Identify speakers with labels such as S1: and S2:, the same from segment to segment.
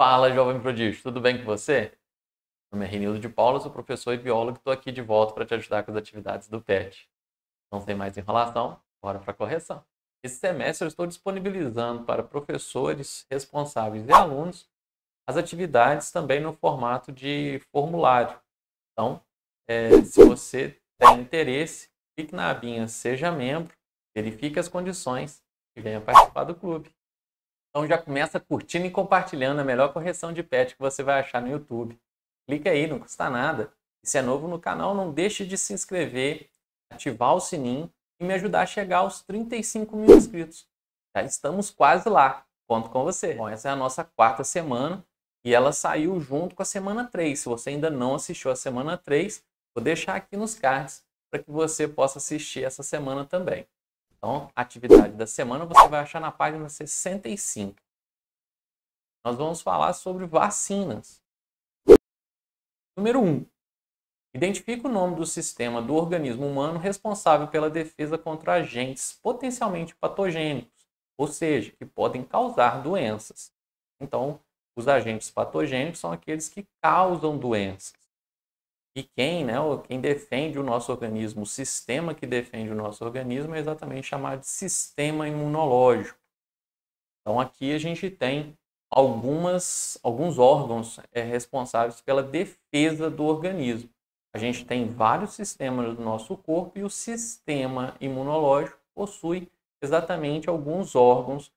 S1: Fala, jovem prodígio, tudo bem com você? Meu nome é Renildo de Paula, sou professor e biólogo estou aqui de volta para te ajudar com as atividades do PET. Não tem mais enrolação, bora para a correção. Esse semestre eu estou disponibilizando para professores, responsáveis e alunos as atividades também no formato de formulário. Então, é, se você tem interesse, clique na abinha Seja Membro, verifique as condições e venha participar do clube. Então já começa curtindo e compartilhando a melhor correção de pet que você vai achar no YouTube. Clica aí, não custa nada. E se é novo no canal, não deixe de se inscrever, ativar o sininho e me ajudar a chegar aos 35 mil inscritos. Já estamos quase lá. Conto com você. Bom, essa é a nossa quarta semana e ela saiu junto com a semana 3. Se você ainda não assistiu a semana 3, vou deixar aqui nos cards para que você possa assistir essa semana também. Então, atividade da semana você vai achar na página 65. Nós vamos falar sobre vacinas. Número 1. Identifique o nome do sistema do organismo humano responsável pela defesa contra agentes potencialmente patogênicos, ou seja, que podem causar doenças. Então, os agentes patogênicos são aqueles que causam doenças. E quem, né, quem defende o nosso organismo, o sistema que defende o nosso organismo é exatamente chamado de sistema imunológico. Então aqui a gente tem algumas, alguns órgãos é, responsáveis pela defesa do organismo. A gente tem vários sistemas do nosso corpo e o sistema imunológico possui exatamente alguns órgãos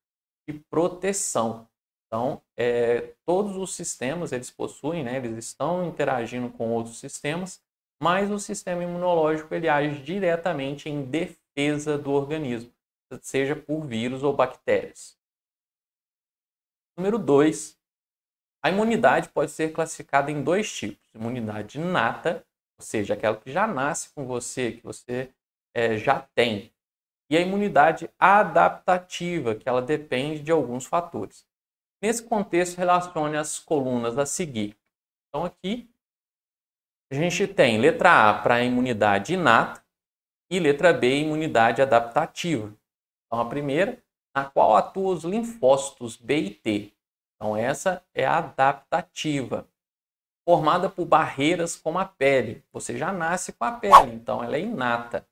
S1: de proteção. Então, é, todos os sistemas eles possuem, né, eles estão interagindo com outros sistemas, mas o sistema imunológico ele age diretamente em defesa do organismo, seja por vírus ou bactérias. Número 2, a imunidade pode ser classificada em dois tipos: imunidade nata, ou seja, aquela que já nasce com você, que você é, já tem, e a imunidade adaptativa, que ela depende de alguns fatores. Nesse contexto, relacione as colunas a seguir. Então, aqui a gente tem letra A para imunidade inata e letra B, imunidade adaptativa. Então, a primeira, na qual atuam os linfócitos B e T. Então, essa é adaptativa, formada por barreiras como a pele. Você já nasce com a pele, então ela é inata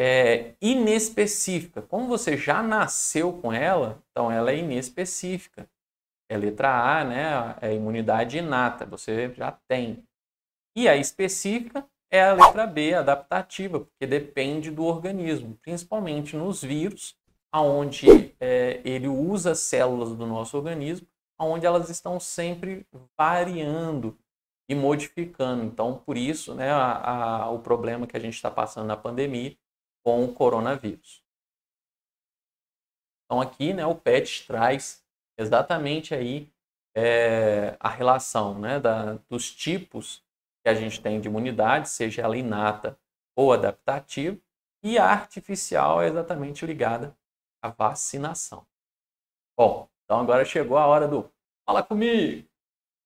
S1: é, inespecífica. Como você já nasceu com ela, então ela é inespecífica. É letra A, né? É imunidade inata, você já tem. E a específica é a letra B, adaptativa, porque depende do organismo, principalmente nos vírus, aonde é, ele usa células do nosso organismo, aonde elas estão sempre variando e modificando. Então, por isso, né, a, a, o problema que a gente está passando na pandemia com o coronavírus. Então aqui, né, o PET traz exatamente aí é, a relação né, da, dos tipos que a gente tem de imunidade, seja ela inata ou adaptativa, e a artificial é exatamente ligada à vacinação. Bom, então agora chegou a hora do Fala comigo!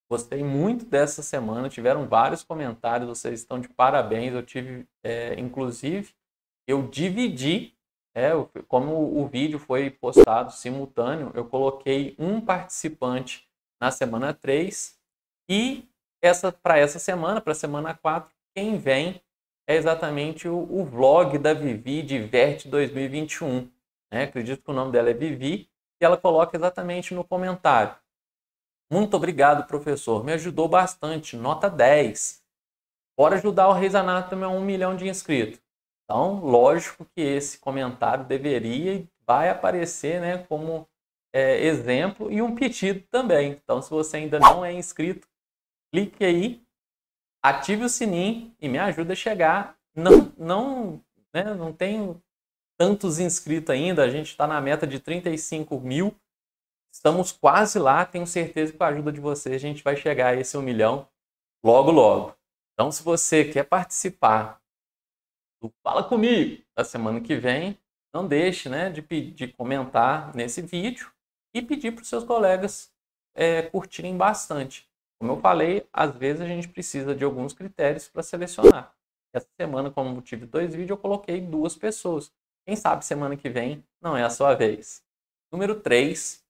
S1: Gostei muito dessa semana, tiveram vários comentários, vocês estão de parabéns. Eu tive, é, inclusive, eu dividi, é, como o vídeo foi postado simultâneo, eu coloquei um participante na semana 3 e essa para essa semana, para a semana 4, quem vem é exatamente o, o vlog da Vivi Diverte 2021. Né? Acredito que o nome dela é Vivi e ela coloca exatamente no comentário. Muito obrigado, professor. Me ajudou bastante. Nota 10. Bora ajudar o Reis Anatomy a um milhão de inscritos. Então, lógico que esse comentário deveria e vai aparecer né, como é, exemplo e um pedido também. Então, se você ainda não é inscrito, clique aí, ative o sininho e me ajuda a chegar. Não, não, né, não tem tantos inscritos ainda, a gente está na meta de 35 mil. Estamos quase lá, tenho certeza que com a ajuda de vocês a gente vai chegar a esse um milhão logo, logo. Então, se você quer participar do Fala Comigo da semana que vem. Não deixe né, de, de comentar nesse vídeo e pedir para os seus colegas é, curtirem bastante. Como eu falei, às vezes a gente precisa de alguns critérios para selecionar. Essa semana, como tive dois vídeos, eu coloquei duas pessoas. Quem sabe semana que vem não é a sua vez. Número 3,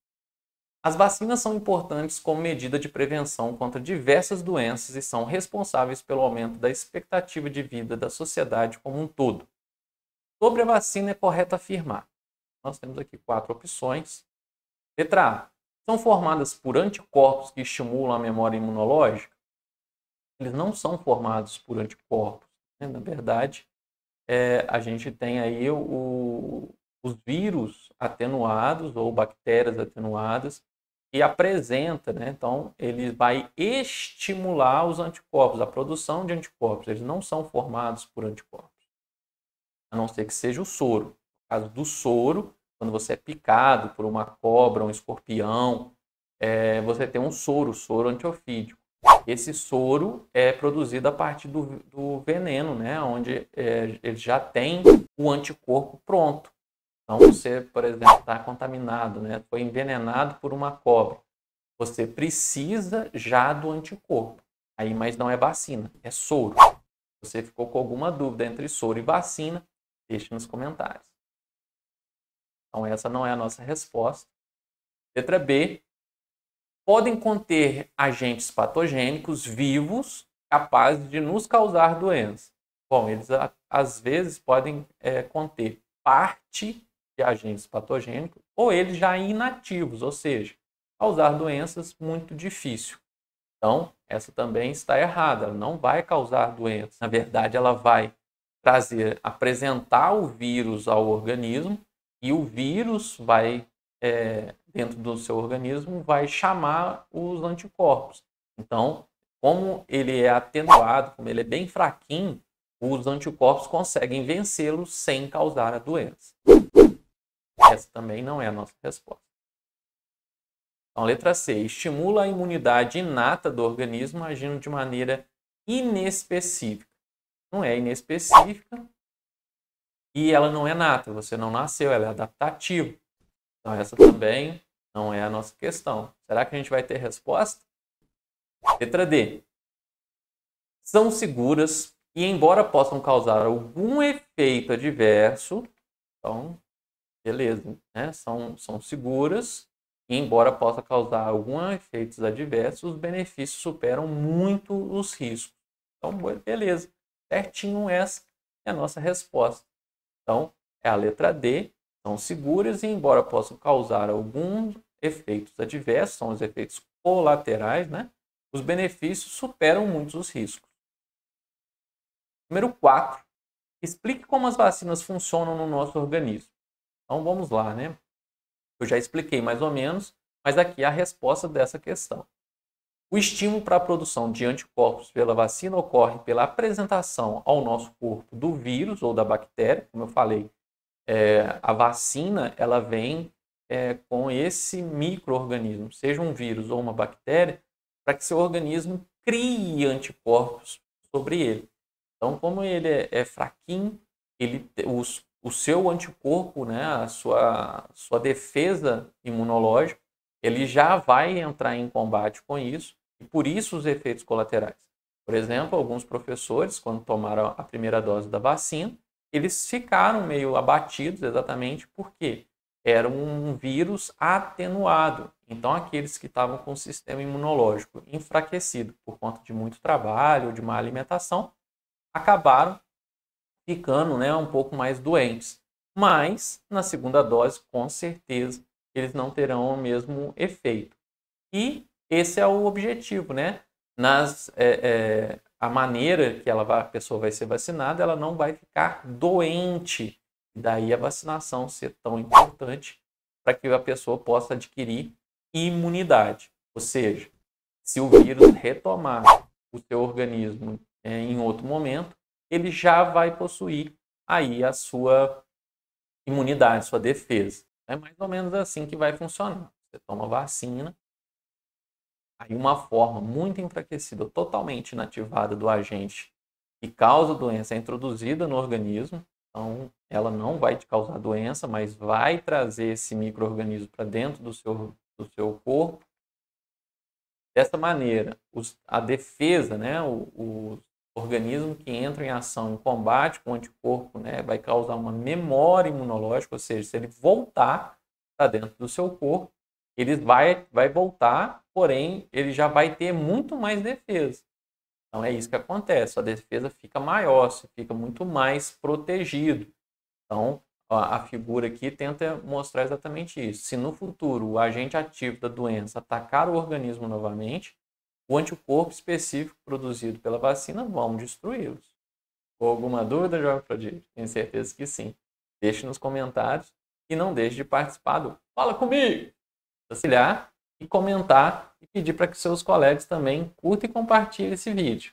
S1: as vacinas são importantes como medida de prevenção contra diversas doenças e são responsáveis pelo aumento da expectativa de vida da sociedade como um todo. Sobre a vacina é correto afirmar. Nós temos aqui quatro opções. Letra A. São formadas por anticorpos que estimulam a memória imunológica? Eles não são formados por anticorpos. Né? Na verdade, é, a gente tem aí o, os vírus atenuados ou bactérias atenuadas e apresenta, né? Então, ele vai estimular os anticorpos, a produção de anticorpos. Eles não são formados por anticorpos, a não ser que seja o soro. No caso do soro, quando você é picado por uma cobra, um escorpião, é, você tem um soro, soro antiofídico. Esse soro é produzido a partir do, do veneno, né? Onde é, ele já tem o anticorpo pronto. Então, você, por exemplo, está contaminado, né? foi envenenado por uma cobra. Você precisa já do anticorpo. Aí, mas não é vacina, é soro. Você ficou com alguma dúvida entre soro e vacina? Deixe nos comentários. Então, essa não é a nossa resposta. Letra B. Podem conter agentes patogênicos vivos capazes de nos causar doença. Bom, eles às vezes podem é, conter parte de agentes patogênicos, ou eles já inativos, ou seja, causar doenças muito difícil. Então, essa também está errada, ela não vai causar doenças. Na verdade, ela vai trazer, apresentar o vírus ao organismo e o vírus vai, é, dentro do seu organismo, vai chamar os anticorpos. Então, como ele é atenuado, como ele é bem fraquinho, os anticorpos conseguem vencê-lo sem causar a doença. Essa também não é a nossa resposta. Então, letra C. Estimula a imunidade inata do organismo agindo de maneira inespecífica. Não é inespecífica e ela não é nata. Você não nasceu, ela é adaptativa. Então, essa também não é a nossa questão. Será que a gente vai ter resposta? Letra D. São seguras e, embora possam causar algum efeito adverso, então beleza, né? são, são seguras, e embora possa causar alguns efeitos adversos, os benefícios superam muito os riscos. Então, beleza, certinho essa é a nossa resposta. Então, é a letra D, são seguras e embora possam causar alguns efeitos adversos, são os efeitos colaterais, né? Os benefícios superam muito os riscos. Número 4. Explique como as vacinas funcionam no nosso organismo. Então vamos lá, né? Eu já expliquei mais ou menos, mas aqui é a resposta dessa questão. O estímulo para a produção de anticorpos pela vacina ocorre pela apresentação ao nosso corpo do vírus ou da bactéria. Como eu falei, é, a vacina ela vem é, com esse microorganismo, seja um vírus ou uma bactéria, para que seu organismo crie anticorpos sobre ele. Então, como ele é, é fraquinho, ele, os o seu anticorpo, né, a sua, sua defesa imunológica, ele já vai entrar em combate com isso, e por isso os efeitos colaterais. Por exemplo, alguns professores, quando tomaram a primeira dose da vacina, eles ficaram meio abatidos exatamente porque era um vírus atenuado. Então, aqueles que estavam com o sistema imunológico enfraquecido por conta de muito trabalho, de má alimentação, acabaram ficando né, um pouco mais doentes. Mas na segunda dose, com certeza, eles não terão o mesmo efeito. E esse é o objetivo, né? Nas, é, é, a maneira que ela vai, a pessoa vai ser vacinada, ela não vai ficar doente. daí a vacinação ser tão importante para que a pessoa possa adquirir imunidade. Ou seja, se o vírus retomar o seu organismo é, em outro momento, ele já vai possuir aí a sua imunidade, sua defesa. É mais ou menos assim que vai funcionar. Você toma vacina, aí uma forma muito enfraquecida, totalmente inativada do agente que causa doença é introduzida no organismo. Então, ela não vai te causar doença, mas vai trazer esse microorganismo para dentro do seu, do seu corpo. Dessa maneira, os, a defesa, né, os organismo que entra em ação em combate com o anticorpo, né, vai causar uma memória imunológica, ou seja, se ele voltar para dentro do seu corpo, ele vai, vai voltar, porém ele já vai ter muito mais defesa. Então é isso que acontece, a defesa fica maior, você fica muito mais protegido. Então a figura aqui tenta mostrar exatamente isso. Se no futuro o agente ativo da doença atacar o organismo novamente, o anticorpo específico produzido pela vacina, vamos destruí-los. alguma dúvida, jovem prodígio? Tenho certeza que sim. Deixe nos comentários e não deixe de participar do Fala Comigo! Auxiliar e comentar e pedir para que seus colegas também curtam e compartilhem esse vídeo.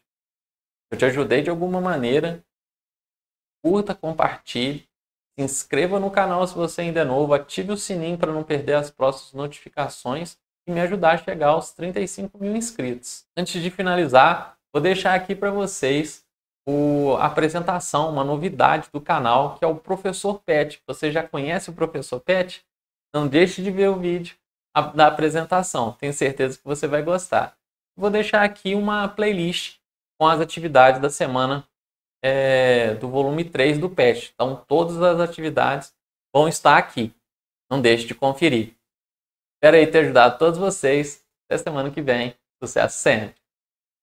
S1: eu te ajudei de alguma maneira, curta, compartilhe, se inscreva no canal se você ainda é novo, ative o sininho para não perder as próximas notificações e me ajudar a chegar aos 35 mil inscritos. Antes de finalizar, vou deixar aqui para vocês o, a apresentação, uma novidade do canal, que é o Professor Pet. Você já conhece o Professor Pet? Não deixe de ver o vídeo da apresentação, tenho certeza que você vai gostar. Vou deixar aqui uma playlist com as atividades da semana é, do volume 3 do PET. Então, todas as atividades vão estar aqui. Não deixe de conferir. Espero aí ter ajudado todos vocês. Até semana que vem. Sucesso sempre!